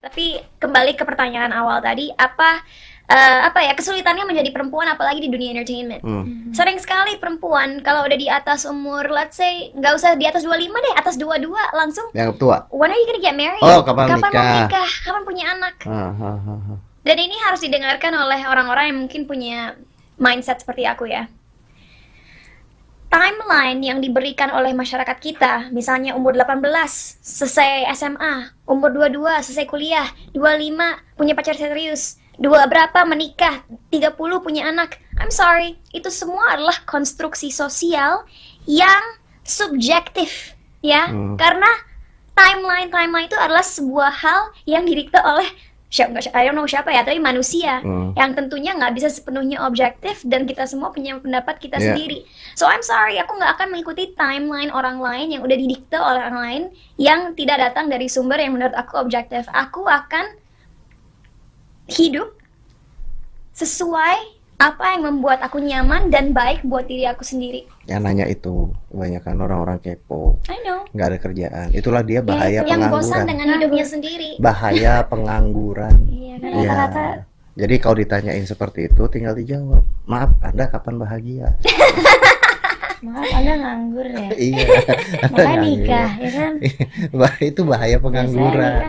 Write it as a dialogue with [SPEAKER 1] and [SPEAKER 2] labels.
[SPEAKER 1] Tapi kembali ke pertanyaan awal tadi, apa uh, apa ya kesulitannya menjadi perempuan apalagi di dunia entertainment? Hmm. hmm. Sering sekali perempuan kalau udah di atas umur, let's say nggak usah di atas 25 deh, atas 22 langsung. Yang tua. When are you gonna get married? Oh, kapan, kapan nikah? Mau nikah? Kapan punya anak?
[SPEAKER 2] uh, uh, uh.
[SPEAKER 1] Dan ini harus didengarkan oleh orang-orang yang mungkin punya mindset seperti aku ya timeline yang diberikan oleh masyarakat kita, misalnya umur 18 selesai SMA, umur 22 selesai kuliah, 25 punya pacar serius, dua berapa menikah, 30 punya anak. I'm sorry, itu semua adalah konstruksi sosial yang subjektif, ya. Hmm. Karena timeline timeline itu adalah sebuah hal yang didikte oleh siapa nggak I don't know siapa ya tapi manusia hmm. yang tentunya nggak bisa sepenuhnya objektif dan kita semua punya pendapat kita yeah. sendiri so I'm sorry aku nggak akan mengikuti timeline orang lain yang udah didikte oleh orang lain yang tidak datang dari sumber yang menurut aku objektif aku akan hidup sesuai apa yang membuat aku nyaman dan baik buat diri aku sendiri.
[SPEAKER 2] Yang nanya itu kebanyakan orang-orang kepo. I know. Gak ada kerjaan. Itulah dia iya, bahaya ya, pengangguran. Yang bosan dengan
[SPEAKER 1] hidupnya sendiri.
[SPEAKER 2] Bahaya pengangguran. Iya kan ya. rata Jadi kalau ditanyain seperti itu tinggal dijawab. Maaf, Anda kapan bahagia?
[SPEAKER 1] Maaf, Anda nganggur ya? iya. Makanya nikah, ya kan? itu bahaya pengangguran.